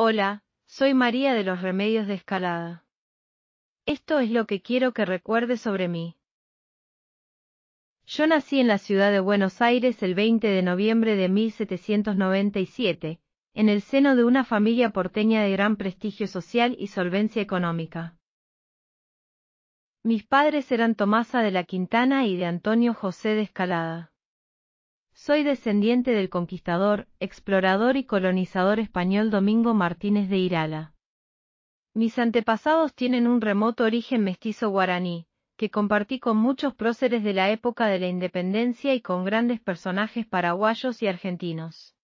Hola, soy María de los Remedios de Escalada. Esto es lo que quiero que recuerde sobre mí. Yo nací en la ciudad de Buenos Aires el 20 de noviembre de 1797, en el seno de una familia porteña de gran prestigio social y solvencia económica. Mis padres eran Tomasa de la Quintana y de Antonio José de Escalada. Soy descendiente del conquistador, explorador y colonizador español Domingo Martínez de Irala. Mis antepasados tienen un remoto origen mestizo guaraní, que compartí con muchos próceres de la época de la independencia y con grandes personajes paraguayos y argentinos.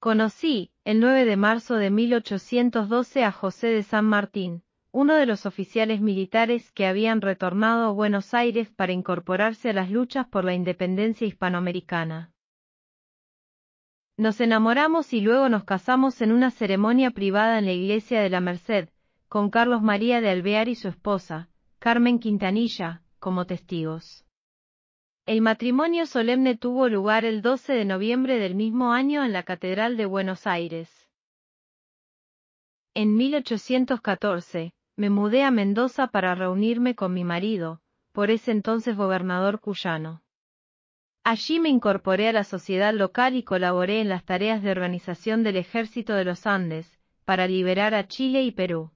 Conocí, el 9 de marzo de 1812, a José de San Martín, uno de los oficiales militares que habían retornado a Buenos Aires para incorporarse a las luchas por la independencia hispanoamericana. Nos enamoramos y luego nos casamos en una ceremonia privada en la iglesia de la Merced, con Carlos María de Alvear y su esposa, Carmen Quintanilla, como testigos. El matrimonio solemne tuvo lugar el 12 de noviembre del mismo año en la Catedral de Buenos Aires. En 1814, me mudé a Mendoza para reunirme con mi marido, por ese entonces gobernador cuyano. Allí me incorporé a la sociedad local y colaboré en las tareas de organización del Ejército de los Andes, para liberar a Chile y Perú.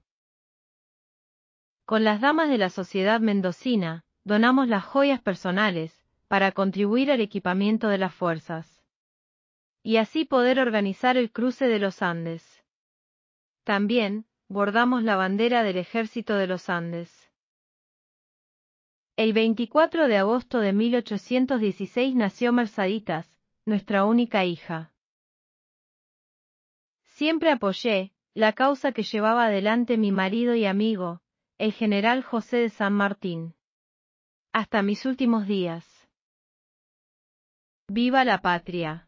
Con las damas de la sociedad mendocina, donamos las joyas personales, para contribuir al equipamiento de las fuerzas. Y así poder organizar el cruce de los Andes. También, bordamos la bandera del ejército de los Andes. El 24 de agosto de 1816 nació Merceditas, nuestra única hija. Siempre apoyé la causa que llevaba adelante mi marido y amigo, el general José de San Martín. Hasta mis últimos días. ¡Viva la patria!